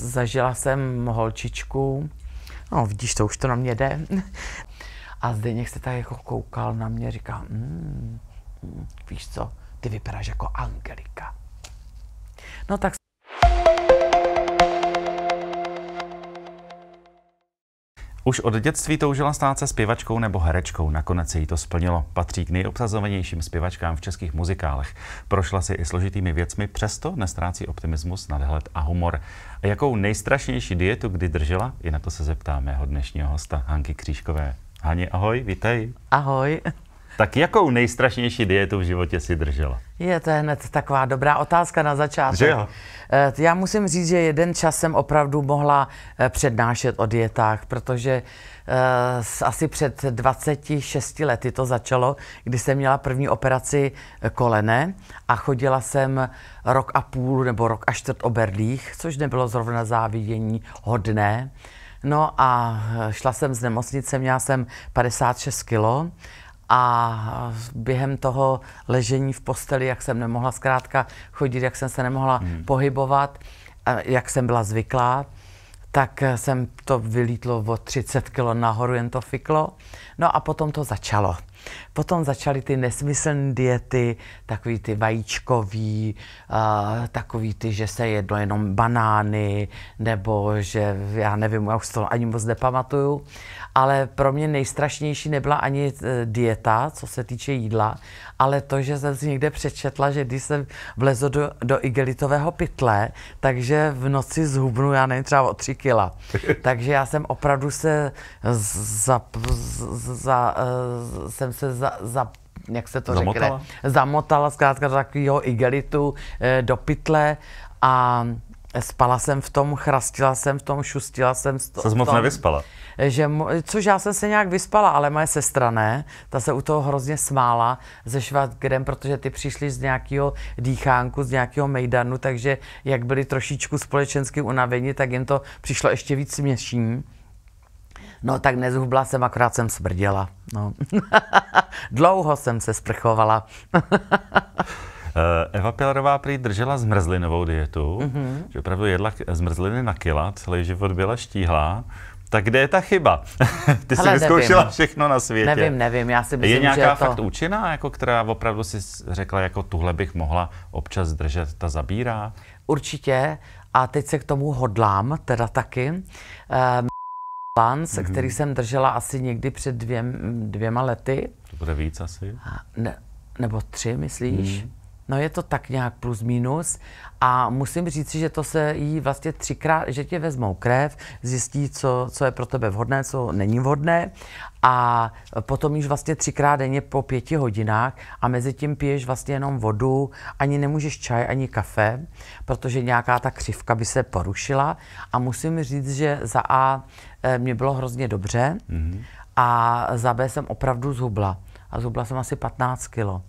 Zažila jsem holčičku, no vidíš, to už to na mě jde. A Zdeněk se tak jako koukal na mě, říká, mm, mm víš co, ty vypadáš jako Angelika. No tak Už od dětství toužila stát se zpěvačkou nebo herečkou, nakonec se jí to splnilo. Patří k nejobsazovanějším zpěvačkám v českých muzikálech. Prošla si i složitými věcmi, přesto nestrácí optimismus, nadhled a humor. A jakou nejstrašnější dietu kdy držela, i na to se zeptáme mého dnešního hosta Hanky Křížkové. Hani, ahoj, vítej. Ahoj. Tak jakou nejstrašnější dietu v životě si držela? Je to hned taková dobrá otázka na začátek. Že jo? Eh, já musím říct, že jeden čas jsem opravdu mohla eh, přednášet o dietách, protože eh, asi před 26 lety to začalo, kdy jsem měla první operaci kolene a chodila jsem rok a půl nebo rok a čtvrt o berlích, což nebylo zrovna závidění hodné. No a šla jsem z nemocnice, měla jsem 56 kilo a během toho ležení v posteli, jak jsem nemohla zkrátka chodit, jak jsem se nemohla hmm. pohybovat, jak jsem byla zvyklá, tak jsem to vylítlo o 30 kg nahoru, jen to fiklo. No a potom to začalo. Potom začaly ty nesmyslné diety, takový ty vajíčkový, uh, takový ty, že se jedlo jenom banány, nebo že já nevím, já už to ani moc nepamatuju, ale pro mě nejstrašnější nebyla ani e, dieta, co se týče jídla, ale to, že jsem si někde přečetla, že když jsem vlezl do, do igelitového pytle, takže v noci zhubnu, já nevím, třeba o tři kila. takže já jsem opravdu se za, za, za eh, jsem se za, za jak se to zamotala? řekne, zamotala zkrátka do takového igelitu, eh, do pytle a Spala jsem v tom, chrastila jsem v tom, šustila jsem v tom. Jsi moc nevyspala. Že, což já jsem se nějak vyspala, ale moje sestra ne, ta se u toho hrozně smála ze Švatgrem, protože ty přišli z nějakého dýchánku, z nějakého mejdanu, takže jak byli trošičku společensky unaveni, tak jim to přišlo ještě víc směšní. No tak nezhubla jsem, akorát jsem smrděla. No. Dlouho jsem se sprchovala. Eh, Eva Pilarová prý držela zmrzlinovou dietu, mm-hmm. že opravdu jedla zmrzliny na kila, celý život byla štíhlá. Tak kde je ta chyba? Ty jsi vyzkoušela všechno na světě. Nevím, nevím, já si myslím, Je nějaká že je to... fakt účinná, jako která opravdu si řekla, jako tuhle bych mohla občas držet, ta zabírá? Určitě a teď se k tomu hodlám, teda taky. Um, mm-hmm. který jsem držela asi někdy před dvěm, dvěma lety. To bude víc asi? Ne, nebo tři, myslíš? Mm. No je to tak nějak plus minus a musím říct, že to se jí vlastně třikrát, že tě vezmou krev, zjistí, co, co je pro tebe vhodné, co není vhodné a potom již vlastně třikrát denně po pěti hodinách a mezi tím piješ vlastně jenom vodu, ani nemůžeš čaj, ani kafe, protože nějaká ta křivka by se porušila a musím říct, že za A eh, mě bylo hrozně dobře mm-hmm. a za B jsem opravdu zhubla a zhubla jsem asi 15 kilo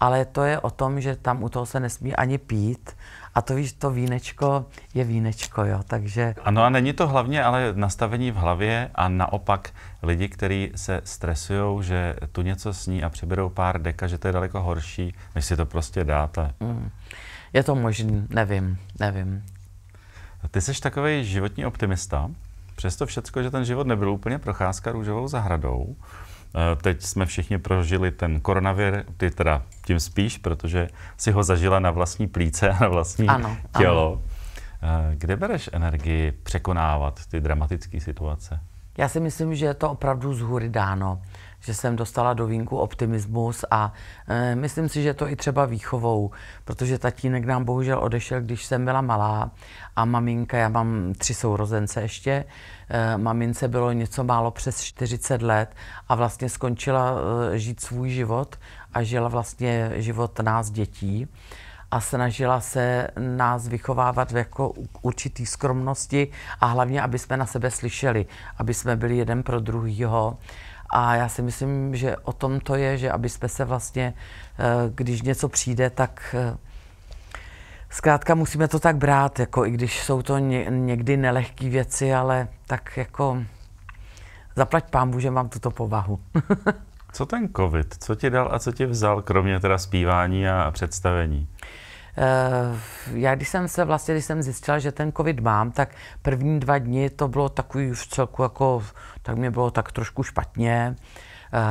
ale to je o tom, že tam u toho se nesmí ani pít. A to víš, to vínečko je vínečko, jo, takže... Ano a není to hlavně ale nastavení v hlavě a naopak lidi, kteří se stresují, že tu něco sní a přiberou pár deka, že to je daleko horší, než si to prostě dáte. Mm. Je to možný, nevím, nevím. Ty jsi takový životní optimista, přesto všecko, že ten život nebyl úplně procházka růžovou zahradou, Eh, teď jsme všichni prožili ten koronavir, ty teda tím spíš, protože si ho zažila na vlastní plíce a na vlastní ano, tělo. Ano. Eh, kde bereš energii překonávat ty dramatické situace? Já si myslím, že je to opravdu z dáno že jsem dostala do vínku optimismus a e, myslím si, že to i třeba výchovou, protože tatínek nám bohužel odešel, když jsem byla malá a maminka, já mám tři sourozence ještě, e, mamince bylo něco málo přes 40 let a vlastně skončila e, žít svůj život a žila vlastně život nás dětí a snažila se nás vychovávat v jako určitý skromnosti a hlavně, aby jsme na sebe slyšeli, aby jsme byli jeden pro druhýho. A já si myslím, že o tom to je, že jsme se vlastně, eh, když něco přijde, tak eh, zkrátka musíme to tak brát, jako i když jsou to někdy nelehké věci, ale tak jako zaplať pán že mám tuto povahu. co ten covid, co ti dal a co ti vzal, kromě teda zpívání a představení? Eh, já když jsem se vlastně, když jsem zjistila, že ten covid mám, tak první dva dny to bylo takový už celku jako, tak mě bylo tak trošku špatně,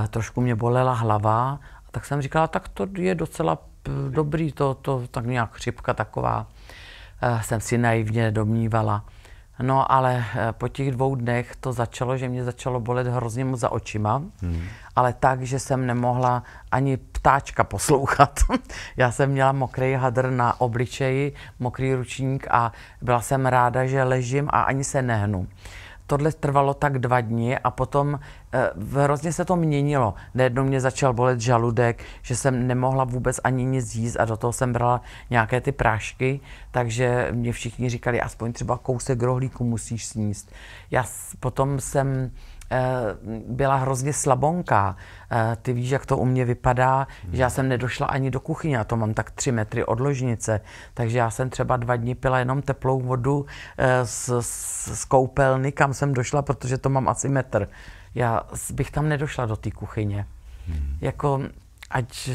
eh, trošku mě bolela hlava, tak jsem říkala, tak to je docela eh, dobrý, to, to tak nějak chřipka taková, jsem si naivně domnívala. No ale eh, po těch dvou dnech to začalo, že mě začalo bolet hrozně moc za očima, hmm. ale tak, že jsem nemohla ani ptáčka poslouchat. Já jsem měla mokrý hadr na obličeji, mokrý ručník a byla jsem ráda, že ležím a ani se nehnu tohle trvalo tak dva dny a potom e, hrozně se to měnilo. Nejednou mě začal bolet žaludek, že jsem nemohla vůbec ani nic jíst a do toho jsem brala nějaké ty prášky, takže mě všichni říkali, aspoň třeba kousek rohlíku musíš sníst. Já potom jsem Eh, byla hrozně slabonká. Eh, ty víš, jak to u mě vypadá, hmm. že já jsem nedošla ani do kuchyně, a to mám tak tři metry od ložnice, takže já jsem třeba dva dny pila jenom teplou vodu eh, z, z, z koupelny, kam jsem došla, protože to mám asi metr. Já bych tam nedošla do té kuchyně. Hmm. Jako, ať,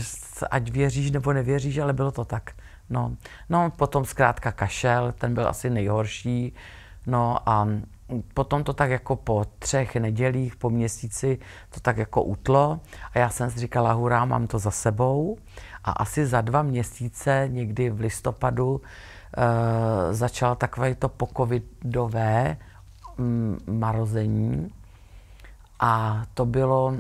ať věříš nebo nevěříš, ale bylo to tak. No, no potom zkrátka kašel, ten byl asi nejhorší. No a potom to tak jako po třech nedělích, po měsíci to tak jako utlo a já jsem si říkala, hurá, mám to za sebou a asi za dva měsíce, někdy v listopadu, e, začal takové to pokovidové m, mm, marození a to bylo,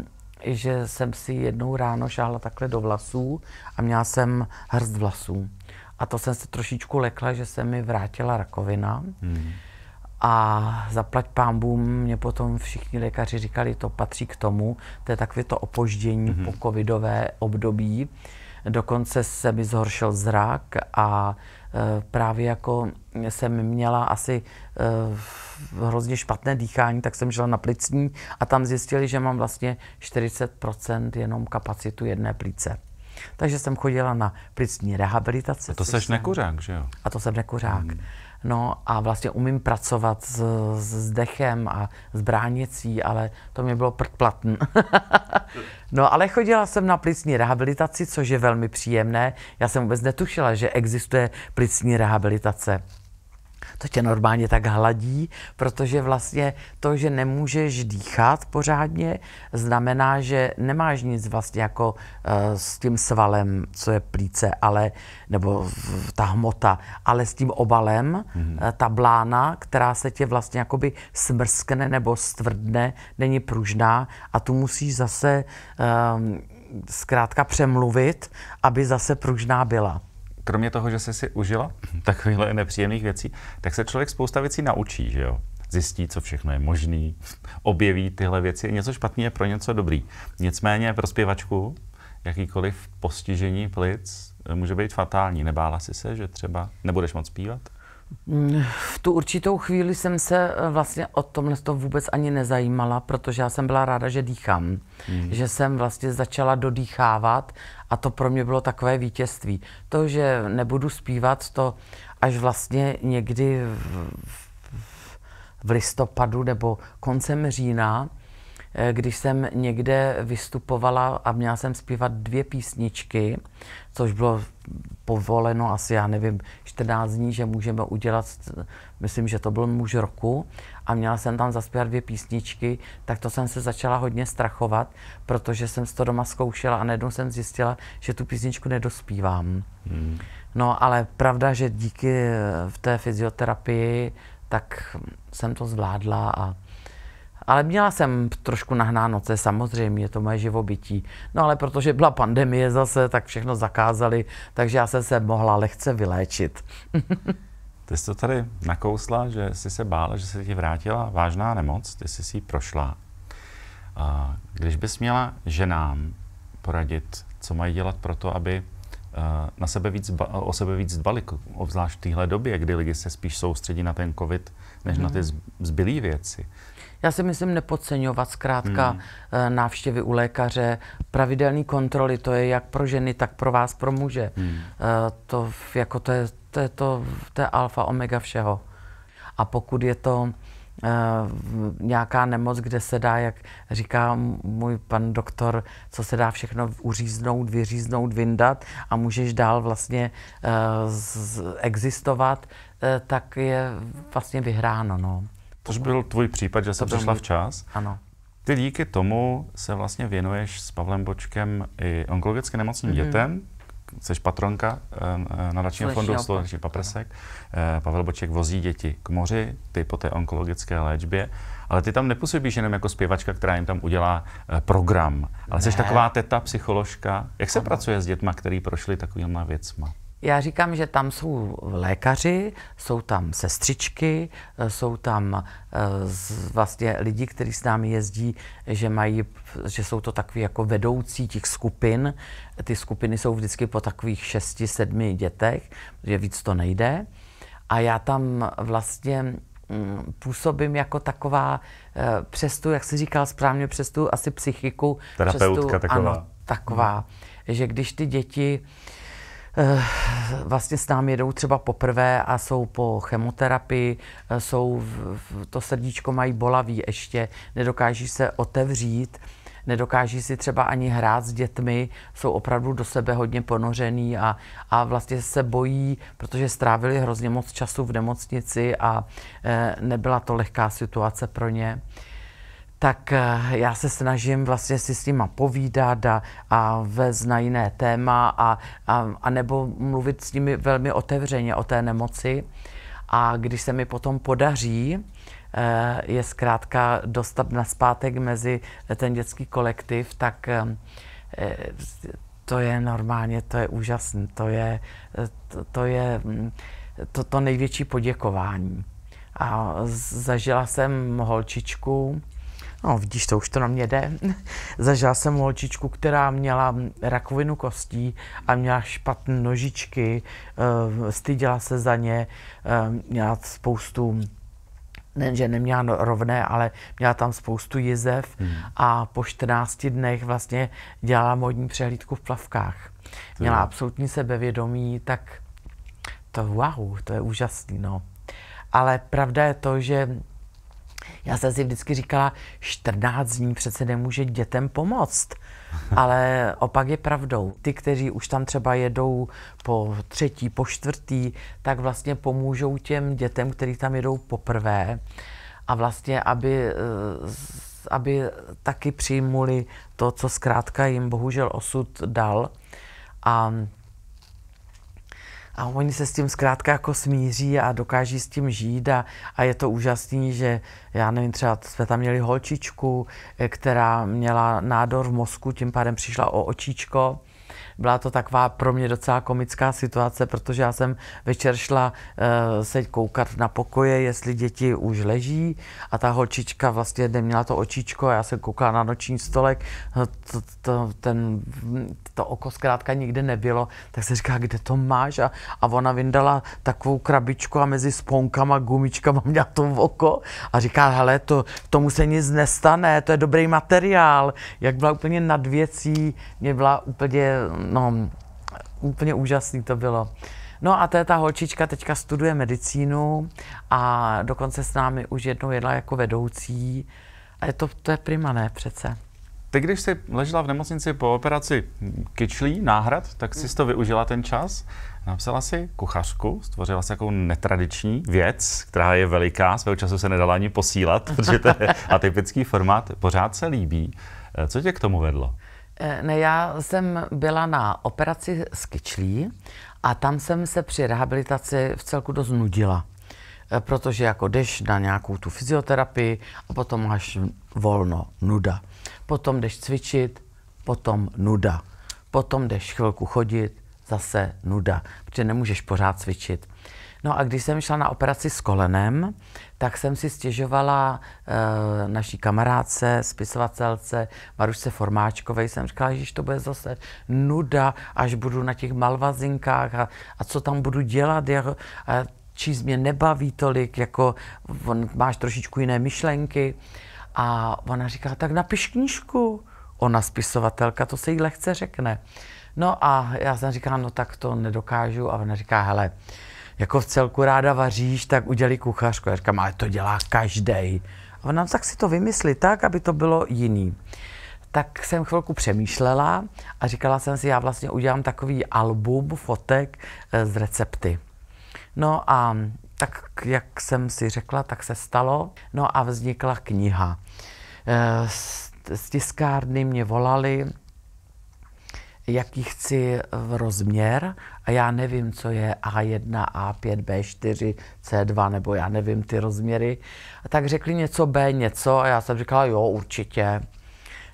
že jsem si jednou ráno šáhla takhle do vlasů a měla jsem hrst vlasů. A to jsem se trošičku lekla, že se mi vrátila rakovina. Hmm a zaplať pámbu, mě potom všichni lékaři říkali, to patří k tomu, to je takové to opoždění mm-hmm. po covidové období. Dokonce se mi zhoršil zrak a e, právě jako jsem měla asi e, hrozně špatné dýchání, tak jsem žila na plicní a tam zjistili, že mám vlastně 40% jenom kapacitu jedné plíce. Takže jsem chodila na plicní rehabilitaci. A to seš nekuřák, že jo? A to jsem nekuřák. Hmm. No a vlastně umím pracovat s, s dechem a s bránicí, ale to mi bylo prtplatn. no ale chodila jsem na plicní rehabilitaci, což je velmi příjemné. Já jsem vůbec netušila, že existuje plicní rehabilitace to tě normálně tak hladí, protože vlastně to, že nemůžeš dýchat pořádně, znamená, že nemáš nic vlastně jako uh, s tím svalem, co je plíce, ale, nebo ta hmota, ale s tím obalem, mm-hmm. ta blána, která se tě vlastně jakoby smrskne nebo stvrdne, není pružná a tu musíš zase um, zkrátka přemluvit, aby zase pružná byla kromě toho, že jsi si užila takovýchhle nepříjemných věcí, tak se člověk spousta věcí naučí, že jo? Zjistí, co všechno je možný, objeví tyhle věci. Něco špatný je pro něco dobrý. Nicméně pro zpěvačku jakýkoliv postižení plic může být fatální. Nebála jsi se, že třeba nebudeš moc zpívat? V tu určitou chvíli jsem se eh, vlastně o tomhle to vůbec ani nezajímala, protože já jsem byla ráda, že dýchám. Mm. Že jsem vlastně začala dodýchávat a to pro mě bylo takové vítězství. To, že nebudu zpívat, to až vlastně někdy v, v listopadu nebo koncem října, Eh, když jsem někde vystupovala a měla jsem zpívat dvě písničky, což bylo povoleno asi, já nevím, 14 dní, že můžeme udělat, myslím, že to byl muž roku, a měla jsem tam zaspívat dvě písničky, tak to jsem se začala hodně strachovat, protože jsem to doma zkoušela a najednou jsem zjistila, že tu písničku nedospívám. Hmm. No ale pravda, že díky eh, v té fyzioterapii, tak jsem to zvládla a ale měla jsem trošku nahnáno, co samozřejmě, je to moje živobytí. No ale protože byla pandemie zase, tak všechno zakázali, takže já jsem se mohla lehce vyléčit. Ty jsi to tady nakousla, že jsi se bála, že se ti vrátila vážná nemoc, ty jsi si ji prošla. A když bys měla ženám poradit, co mají dělat pro to, aby eh, na sebe víc, o sebe víc dbali, obzvlášť v téhle době, kdy lidi se spíš soustředí na ten covid, než hmm. na ty mhm. zbylé věci, já si myslím nepodceňovat zkrátka hmm. Eh, návštěvy u lékaře, pravidelné kontroly, to je jak pro ženy, tak pro vás, pro muže. Hmm. Eh, to, jako to, je, to, je to, to je alfa omega všeho. A pokud je to eh, nějaká nemoc, kde se dá, jak říká můj pan doktor, co se dá všechno uříznout, vyříznout, vyndat a můžeš dál vlastně existovat, tak je vlastně vyhráno. No. Což byl tvůj případ, že se přišla můj... včas. Ano. Ty díky tomu se vlastně věnuješ s Pavlem Bočkem i onkologicky nemocným mm-hmm. dětem, jsi patronka eh, eh nadačního fondu Slovenský paprsek. Eh, Pavel Boček vozí děti k moři, ty po té onkologické léčbě, ale ty tam nepůsobíš jenom jako zpěvačka, která jim tam udělá eh, program, ale ne. jsi taková teta, psycholožka. Jak se ano. pracuje s dětma, který prošli takovýma věcma? Já říkám, že tam jsou lékaři, jsou tam sestřičky, eh, jsou tam eh, vlastně lidi, kteří s námi jezdí, že, mají, že jsou to takový jako vedoucí těch skupin. Ty skupiny jsou vždycky po takových šesti, sedmi dětech, že víc to nejde. A já tam vlastně mm, působím jako taková eh, přes tu, jak jsi říkal správně, přes tu asi psychiku. Terapeutka přes tu, taková. Ano, taková. Hmm. Že když ty děti Eh, vlastně s námi jedou třeba poprvé a jsou po chemoterapii, eh, jsou v, v, to srdíčko mají bolavý ještě, nedokáží se otevřít, nedokáží si třeba ani hrát s dětmi, jsou opravdu do sebe hodně ponořený a, a vlastně se bojí, protože strávili hrozně moc času v nemocnici a e, nebyla to lehká situace pro ně tak eh, já se snažím vlastně si s nima povídat a, a vést na jiné téma a, a, a nebo mluvit s nimi velmi otevřeně o té nemoci. A když se mi potom podaří, eh, je zkrátka dostat na zpátek mezi ten dětský kolektiv, tak eh, to je normálně, to je úžasné, to je, to, to je mm, to, to největší poděkování. A zažila jsem holčičku, No, vidíš, to už to na mě jde. Zažila jsem holčičku, která měla rakovinu kostí a měla špatné nožičky, eh, styděla se za ně, eh, měla spoustu nejenže neměla no, rovné, ale měla tam spoustu jizev hmm. a po 14 dnech vlastně dělala modní přehlídku v plavkách. Měla absolutní sebevědomí, tak to wow, to je úžasný, no. Ale pravda je to, že já jsem si vždycky říkala, 14 dní přece nemůže dětem pomoct. Ale opak je pravdou. Ty, kteří už tam třeba jedou po třetí, po čtvrtý, tak vlastně pomůžou těm dětem, kteří tam jedou poprvé. A vlastně, aby, eh, aby taky přijmuli to, co zkrátka jim bohužel osud dal. A a oni se s tím zkrátka jako smíří a dokáží s tím žít a, a je to úžasný, že já nevím, třeba jsme tam měli holčičku, eh, která měla nádor v mozku, tím pádem přišla o očíčko byla to taková pro mě docela komická situace, protože já jsem večer šla uh, eh, se koukat na pokoje, jestli děti už leží a ta holčička vlastně neměla to očičko a já jsem koukala na noční stolek, no, to, to, ten, to oko zkrátka nikde nebylo, tak se říká, kde to máš a, a ona vyndala takovou krabičku a mezi sponkama, gumičkama měla to v oko a říká, hele, to, tomu se nic nestane, to je dobrý materiál, jak byla úplně nad věcí, mě byla úplně no, úplně úžasný to bylo. No a to je ta holčička, teďka studuje medicínu a dokonce s námi už jednou jedla jako vedoucí. A je to, to je prima, ne přece. Ty, když jsi ležela v nemocnici po operaci kyčlí, náhrad, tak jsi to využila ten čas. Napsala si kuchařku, stvořila si takovou netradiční věc, která je veliká, svého času se nedala ani posílat, protože to je atypický formát, pořád se líbí. Eh, co tě k tomu vedlo? Eh, ne, já jsem byla na operaci s kyčlí a tam jsem se při rehabilitaci v celku dost nudila. Eh, protože jako jdeš na nějakou tu fyzioterapii a potom máš volno, nuda. Potom jdeš cvičit, potom nuda. Potom jdeš chvilku chodit, zase nuda, protože nemůžeš pořád cvičit. No a když jsem šla na operaci s kolenem, tak jsem si stěžovala e, naší kamarádce, spisovatelce Marušce Formáčkové. Jsem říkala, že to bude zase nuda, až budu na těch malvazinkách a, a co tam budu dělat. jako, a číst mě nebaví tolik, jako on, máš trošičku jiné myšlenky. A ona říká, tak napiš knížku. Ona spisovatelka, to se jí lehce řekne. No a já jsem říkala, no tak to nedokážu. A ona říká, hele, jako v celku ráda vaříš, tak udělí kuchařku. Já říkám, ale to dělá každý. A ona, no, tak si to vymyslí tak, aby to bylo jiný. Tak jsem chvilku přemýšlela a říkala jsem si, já vlastně udělám takový album fotek eh, z recepty. No a tak, jak jsem si řekla, tak se stalo. No a vznikla kniha. Eh, z tiskárny mě volali, jaký chci rozměr a já nevím, co je A1, A5, B4, C2, nebo já nevím ty rozměry. A tak řekli něco B, něco a já jsem říkala, jo, určitě.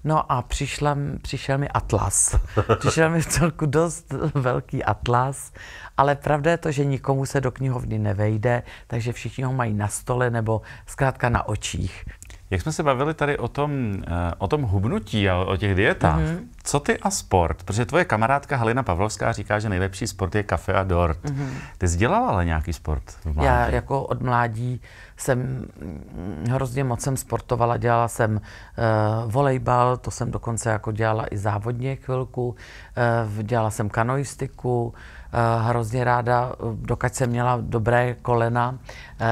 No a přišla, přišel mi atlas. Přišel mi celku dost velký atlas, ale pravda je to, že nikomu se do knihovny nevejde, takže všichni ho mají na stole nebo zkrátka na očích. Jak jsme se bavili tady o tom, eh, o tom hubnutí a o těch dietách, mm-hmm co ty a sport? Protože tvoje kamarádka Halina Pavlovská říká, že nejlepší sport je kafe a dort. Mm-hmm. Ty jsi dělala ale nějaký sport v mládí? Já jako od mládí jsem mm, hrozně moc jsem sportovala. Dělala jsem uh, volejbal, to jsem dokonce jako dělala i závodně chvilku. Uh, dělala jsem kanoistiku, uh, hrozně ráda, dokud jsem měla dobré kolena, uh,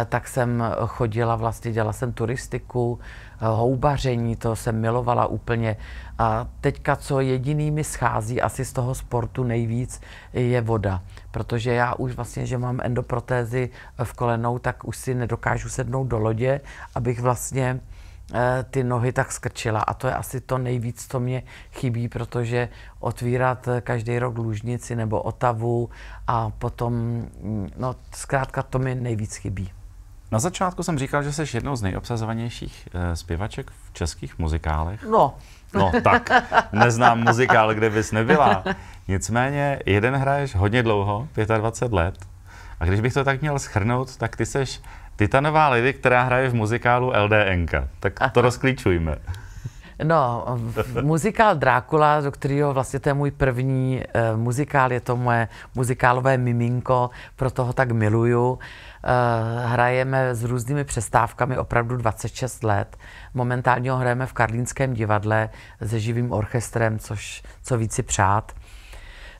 tak jsem chodila vlastně, dělala jsem turistiku. Uh, houbaření, to jsem milovala úplně. A teďka, co jediný mi schází asi z toho sportu nejvíc, je voda. Protože já už vlastně, že mám endoprotézy v kolenou, tak už si nedokážu sednout do lodě, abych vlastně eh, ty nohy tak skrčila a to je asi to nejvíc, co mě chybí, protože otvírat eh, každý rok Lužnici nebo Otavu a potom, mm, no zkrátka to mi nejvíc chybí. Na začátku jsem říkal, že jsi jednou z nejobsazovanějších uh, zpěvaček v českých muzikálech. No. No tak, neznám muzikál, kde bys nebyla. Nicméně jeden hraješ hodně dlouho, 25 let. A když bych to tak měl schrnout, tak ty jsi titanová lidi, která hraje v muzikálu LDNK. Tak to rozklíčujme. No, muzikál Drákula, do kterého vlastně to je můj první eh, muzikál, je to moje muzikálové miminko, proto ho tak miluju. Eh, hrajeme s různými přestávkami opravdu 26 let. Momentálně ho hrajeme v Karlínském divadle se živým orchestrem, což co víc si přát.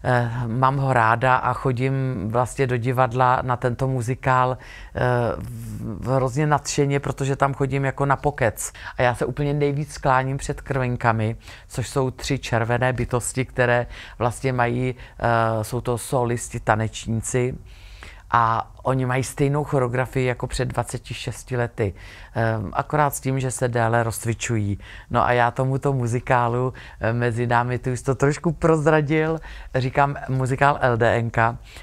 Eh, mám ho ráda a chodím vlastně do divadla na tento muzikál eh, hrozně nadšeně, protože tam chodím jako na pokec. A já se úplně nejvíc skláním před krvenkami, což jsou tři červené bytosti, které vlastně mají, jsou to solisti, tanečníci. A oni mají stejnou choreografii jako před 26 lety, um, akorát s tím, že se déle rozcvičují. No a já tomuto muzikálu eh, mezi námi, tu to trošku prozradil, říkám muzikál LDNK,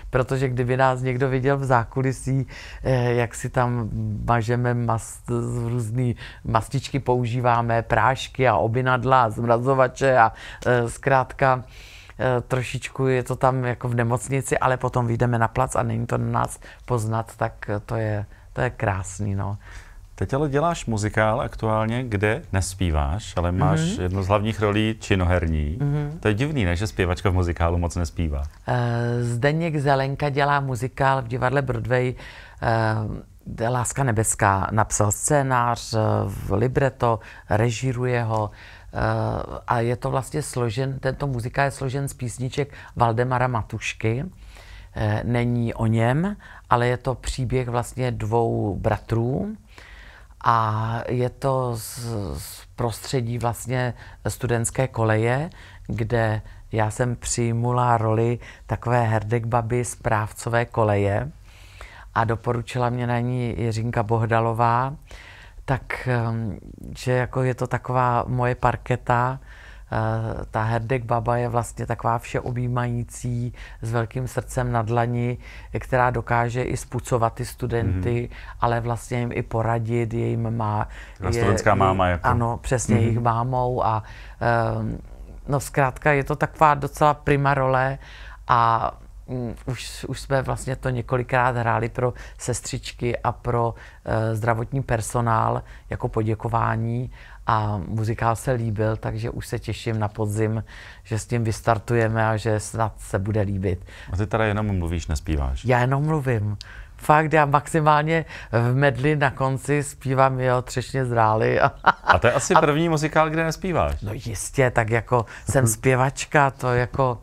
protože kdyby nás někdo viděl v zákulisí, eh, jak si tam mažeme mast, různé mastičky používáme, prášky a obinadla, zmrazovače a eh, zkrátka Eh, trošičku je to tam jako v nemocnici, ale potom vyjdeme na plac a není to na nás poznat, tak eh, to je, to je krásný. No. Teď ale děláš muzikál aktuálně, kde nespíváš, ale mhm. máš mm-hmm. jednu z hlavních rolí činoherní. Mm-hmm. To je divný, ne, že zpěvačka v muzikálu moc nespívá. Eh, Zdeněk Zelenka dělá muzikál v divadle Broadway Láska nebeská. Napsal scénář, v libreto, režíruje ho. Eh, a je to vlastně složen, tento muzika je složen z písniček Valdemara Matušky. Eh, není o něm, ale je to příběh vlastně dvou bratrů a je to z, z prostředí vlastně studentské koleje, kde já jsem přijmula roli takové herdek baby z právcové koleje a doporučila mě na ní Jiřinka Bohdalová, tak ehm, že jako je to taková moje parketa, eh, ta Herdek Baba je vlastně taková všeobjímající, s velkým srdcem na dlani, která dokáže i spucovat ty studenty, mm-hmm. ale vlastně jim i poradit, je jim má... Je, studentská je, máma. Jako. Ano, přesně, mm-hmm. jejich mhm. mámou a um, no zkrátka je to taková docela prima role a Mm, už, už jsme vlastně to několikrát hráli pro sestřičky a pro uh, zdravotní personál jako poděkování a muzikál se líbil, takže už se těším na podzim, že s tím vystartujeme a že snad se bude líbit. A ty teda jenom mluvíš, nespíváš? Já jenom mluvím. Fakt, já maximálně v medli na konci zpívám jo, třešně zrály. A to je asi a... první muzikál, kde nespíváš. No jistě, tak jako jsem zpěvačka, to jako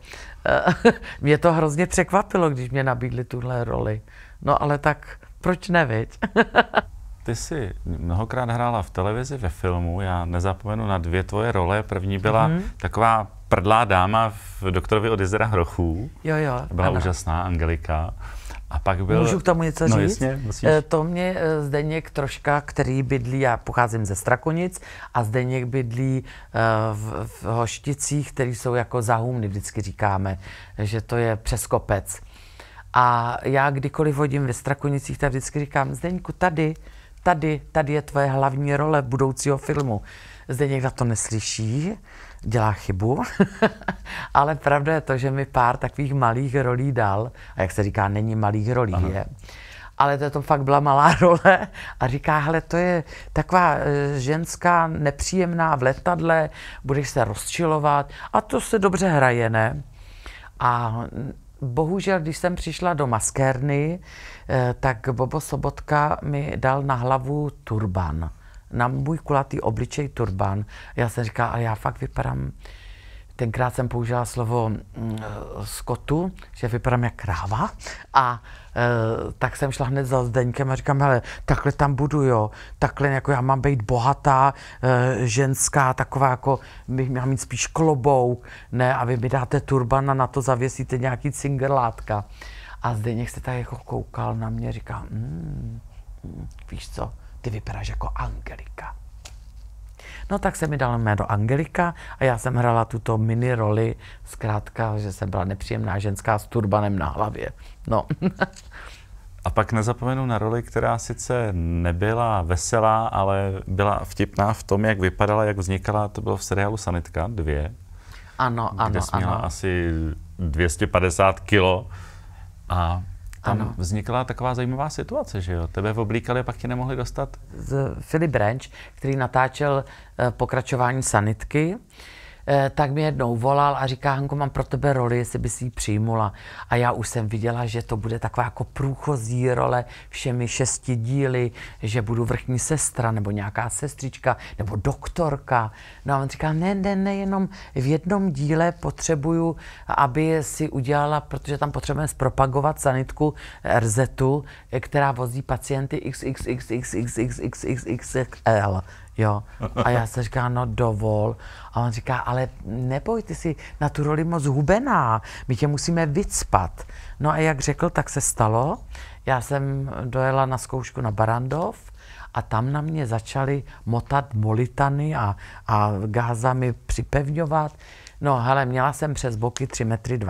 mě to hrozně překvapilo, když mě nabídli tuhle roli. No ale tak proč ne, viď? Ty jsi mnohokrát hrála v televizi, ve filmu, já nezapomenu na dvě tvoje role. První byla mm-hmm. taková prdlá dáma v doktorovi od jezera Hrochů. Jo, jo. Byla ano. úžasná Angelika. A pak byl... Můžu k tomu něco no, říct? Jasně, musíš. Eh, to mě eh, Zdeněk troška, který bydlí, já pocházím ze Strakonic, a Zdeněk bydlí eh, v, v Hošticích, které jsou jako zahumny, vždycky říkáme, že to je přes kopec. A já kdykoliv vodím ve Strakonicích, tak vždycky říkám, Zdeňku, tady, tady, tady je tvoje hlavní role budoucího filmu. Zde někdo to neslyší, dělá chybu, ale pravda je to, že mi pár takových malých rolí dal, a jak se říká, není malých rolí, Aha. je. Ale to, to fakt byla malá role a říká, hele, to je taková e, ženská nepříjemná v letadle, budeš se rozčilovat a to se dobře hraje, ne? A bohužel, když jsem přišla do maskérny, eh, tak Bobo Sobotka mi dal na hlavu turban. Na můj kulatý obličej turban. Já jsem říkala, ale já fakt vypadám Tenkrát jsem použila slovo mm, eh, skotu, že vypadám jak kráva. A uh, tak jsem šla hned za Zdeňkem a říkám, hele, takhle tam budu, jo. Takhle jako já mám být bohatá, uh, ženská, taková jako, bych měla mít spíš klobouk, ne? A vy mi dáte turban a na to zavěsíte nějaký cingerlátka. A Zdeněk se tak jako koukal na mě, říká, mm, mm, víš co, ty vypadáš jako Angelika. No tak se mi dal jméno Angelika a já jsem hrala tuto mini roli, zkrátka, že jsem byla nepříjemná ženská s turbanem na hlavě. No. A pak nezapomenu na roli, která sice nebyla veselá, ale byla vtipná v tom, jak vypadala, jak vznikala. To bylo v seriálu Sanitka 2. Ano, ano, kde jsi ano. asi 250 kilo a tam ano. vznikla taková zajímavá situace, že jo? Tebe oblíkali a pak ti nemohli dostat? Filip Branch, který natáčel eh, pokračování sanitky, tak mi jednou volal a říká, Hanko, mám pro tebe roli, jestli bys ji přijmula. A já už jsem viděla, že to bude taková jako průchozí role všemi šesti díly, že budu vrchní sestra nebo nějaká sestřička nebo doktorka. No a on říká, ne, ne, ne, jenom v jednom díle potřebuju, aby si udělala, protože tam potřebujeme zpropagovat sanitku RZ, která vozí pacienty XXXXXXXXXL. Jo. A já se říkám, no dovol. A on říká, ale neboj, ty jsi na tu roli moc hubená, my tě musíme vycpat. No a jak řekl, tak se stalo. Já jsem dojela na zkoušku na Barandov a tam na mě začali motat molitany a, a gázami připevňovat. No hele, měla jsem přes boky 3,20 metry.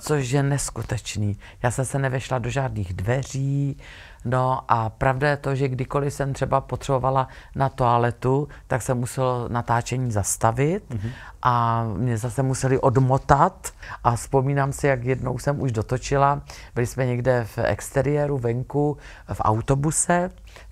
Což je neskutečný. Já jsem se nevešla do žádných dveří, No a pravda je to, že kdykoliv jsem třeba potřebovala na toaletu, tak jsem muselo natáčení zastavit mm-hmm. a mě zase museli odmotat. A vzpomínám si, jak jednou jsem už dotočila, byli jsme někde v exteriéru, venku, v autobuse,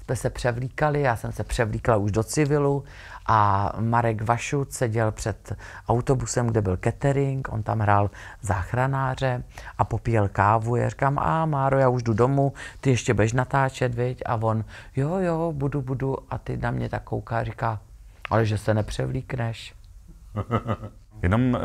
jsme se převlíkali, já jsem se převlíkla už do civilu a Marek Vašut seděl před autobusem, kde byl catering, on tam hrál záchranáře a popíjel kávu. Já říkám, a Máro, já už jdu domů, ty ještě bež natáčet, viď? A on, jo, jo, budu, budu. A ty na mě tak kouká, říká, ale že se nepřevlíkneš. Jenom eh,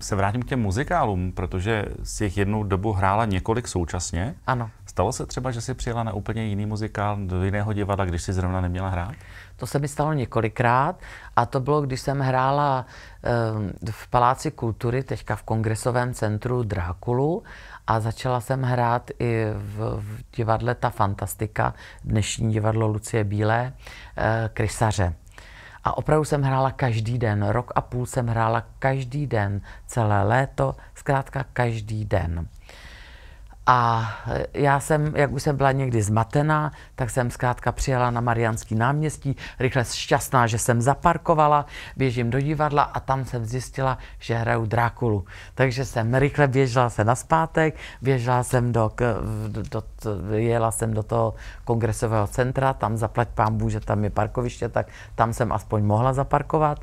se vrátím k těm muzikálům, protože si jich jednou dobu hrála několik současně. Ano. Stalo se třeba, že jsi přijela na úplně jiný muzikál do jiného divadla, když jsi zrovna neměla hrát? To se mi stalo několikrát a to bylo, když jsem hrála ehm, v Paláci kultury, teďka v kongresovém centru Drákulu a začala jsem hrát i v, divadle Ta Fantastika, dnešní divadlo Lucie Bílé, eh, Krysaře. A opravdu jsem hrála každý den, rok a půl jsem hrála každý den, celé léto, zkrátka každý den. A já jsem, jak už jsem byla někdy zmatená, tak jsem zkrátka přijela na Mariánský náměstí, rychle šťastná, že jsem zaparkovala, běžím do divadla a tam jsem zjistila, že hraju Drákulu. Takže jsem rychle běžela se na zpátek, běžela jsem do, do, do jela jsem do toho kongresového centra, tam zaplať pán že tam je parkoviště, tak tam jsem aspoň mohla zaparkovat.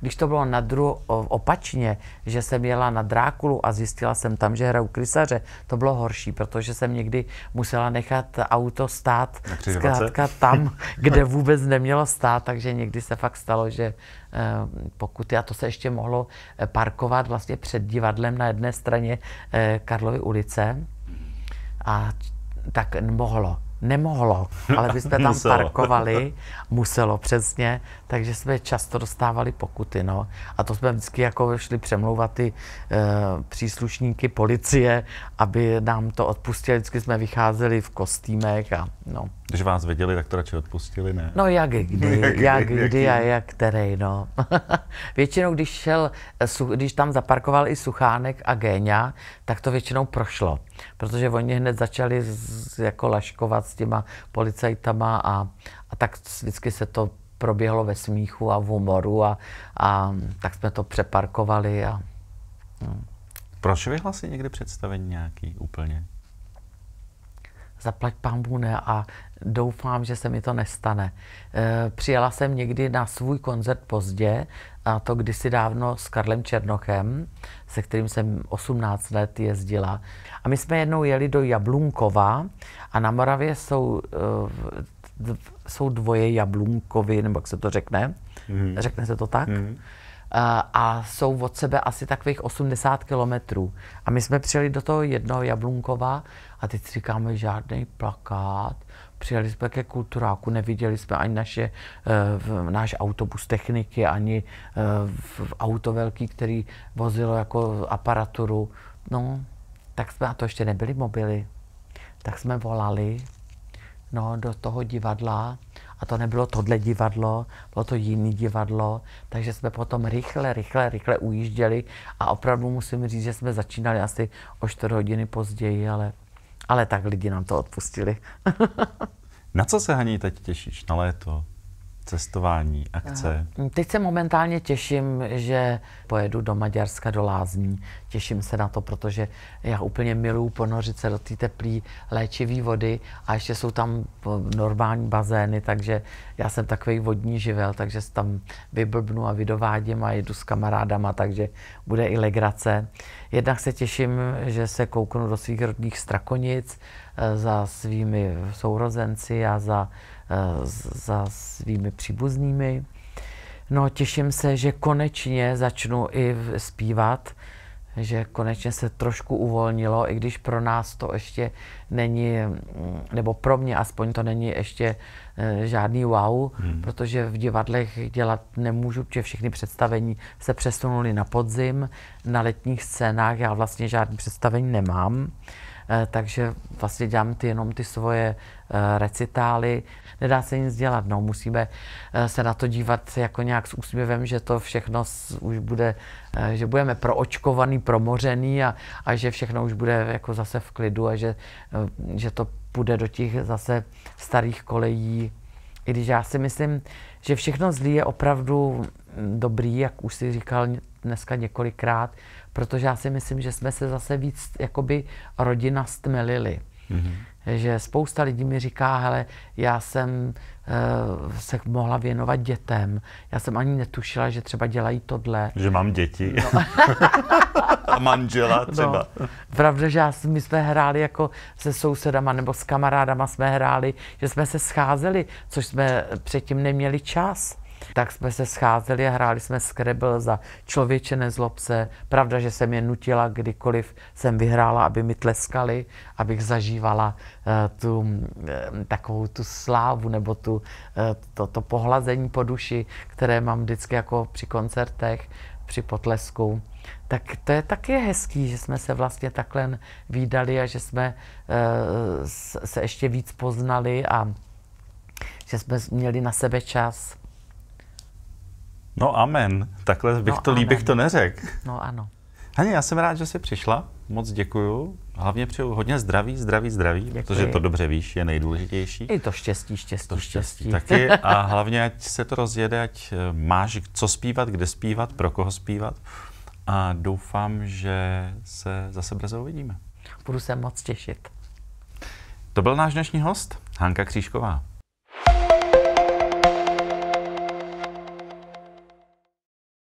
Když to bylo na dru opačně, že jsem jela na Drákulu a zjistila jsem tam, že hraju krysaře, to bylo horší, protože jsem někdy musela nechat auto stát zkrátka tam, kde vůbec nemělo stát, takže někdy se fakt stalo, že eh, pokud a to se ještě mohlo eh, parkovat vlastně před divadlem na jedné straně eh, Karlovy ulice a tak mohlo nemohlo, ale vy jste tam muselo. parkovali, muselo přesně, takže jsme často dostávali pokuty, no. A to jsme vždycky jako šli přemlouvat ty e, příslušníky policie, aby nám to odpustili, vždycky jsme vycházeli v kostýmech a no. Když vás viděli, tak to radši odpustili, ne? No jak kdy, no, jak, jak kdy jaký? a jak který, no. většinou, když, šel, eh, když tam zaparkoval i Suchánek a Géňa, tak to většinou prošlo protože oni hned začali z, jako laškovat s těma policajtama a, a tak vždycky se to proběhlo ve smíchu a v humoru a, a tak jsme to přeparkovali. A, no. Proč vyhlasí někdy představení nějaký úplně? zaplať pambu ne a doufám, že se mi to nestane. E, přijela jsem někdy na svůj koncert pozdě, a to kdysi dávno s Karlem Černochem, se kterým jsem 18 let jezdila. A my jsme jednou jeli do Jablunkova a na Moravě jsou, e, jsou dvoje Jablunkovy, nebo jak se to řekne. Mm. Řekne se to tak? Mm. Eh, a jsou od sebe asi takových 80 kilometrů. A my jsme přijeli do toho jednoho Jablunkova a teď si říkáme žádný plakát. Přijeli jsme ke kulturáku, neviděli jsme ani naše, eh, v, náš autobus techniky, ani eh, v, auto velký, který vozilo jako aparaturu. No, tak jsme, a to ještě nebyly mobily, tak jsme volali no, do toho divadla a to nebylo tohle divadlo, bylo to jiný divadlo, takže jsme potom rychle, rychle, rychle ujížděli a opravdu musím říct, že jsme začínali asi o 4 hodiny později, ale, ale tak lidi nám to odpustili. Na co se, Haní, teď těšíš? Na léto? cestování, akce? Teď se momentálně těším, že pojedu do Maďarska, do Lázní. Těším se na to, protože já úplně miluju ponořit se do té teplé léčivé vody a ještě jsou tam normální bazény, takže já jsem takový vodní živel, takže se tam vyblbnu a vydovádím a jedu s kamarádama, takže bude i legrace. Jednak se těším, že se kouknu do svých rodných strakonic eh, za svými sourozenci a za za svými příbuznými. No, těším se, že konečně začnu i zpívat, že konečně se trošku uvolnilo, i když pro nás to ještě není, mm, nebo pro mě aspoň to není ještě e, žádný wow, hmm. protože v divadlech dělat nemůžu, protože všechny představení se přesunuly na podzim, na letních scénách já vlastně žádný představení nemám, e, takže vlastně dělám ty, jenom ty svoje e, recitály nedá se nic dělat. No, musíme eh, se na to dívat jako nějak s úsměvem, že to všechno už bude, eh, že budeme proočkovaný, promořený a, a že všechno už bude jako zase v klidu a že, eh, že to půjde do těch zase starých kolejí. I když já si myslím, že všechno zlý je opravdu mm, dobrý, jak už si říkal dneska několikrát, protože já si myslím, že jsme se zase víc jakoby rodina stmelili. Mm-hmm že spousta lidí mi říká, hele, já jsem uh, se mohla věnovat dětem, já jsem ani netušila, že třeba dělají tohle. Že mám děti. No. A manžela no. třeba. No. Pravda, že já, my jsme hráli jako se sousedama nebo s kamarádama jsme hráli, že jsme se scházeli, což jsme předtím neměli čas tak jsme se scházeli a hráli jsme Scrabble za člověče nezlobce. Pravda, že jsem je nutila, kdykoliv jsem vyhrála, aby mi tleskali, abych zažívala uh, tu, uh, takovou tu slávu nebo tu, uh, to, to pohlazení po duši, které mám vždycky jako při koncertech, při potlesku. Tak to je taky hezký, že jsme se vlastně takhle výdali a že jsme uh, se ještě víc poznali a že jsme měli na sebe čas. No amen. Takhle bych no, to líbí, líbich to neřekl. No ano. Hani, já jsem rád, že jsi přišla. Moc děkuju. Hlavně přeju hodně zdraví, zdraví, zdraví, Děkuji. protože to dobře víš, je nejdůležitější. I to štěstí, štěstí, to štěstí. štěstí. Taky a hlavně, ať se to rozjede, ať eh, máš co zpívat, kde zpívat, pro koho zpívat. A doufám, že se zase brzy uvidíme. Budu se moc těšit. To byl náš dnešní host, Hanka Křížková.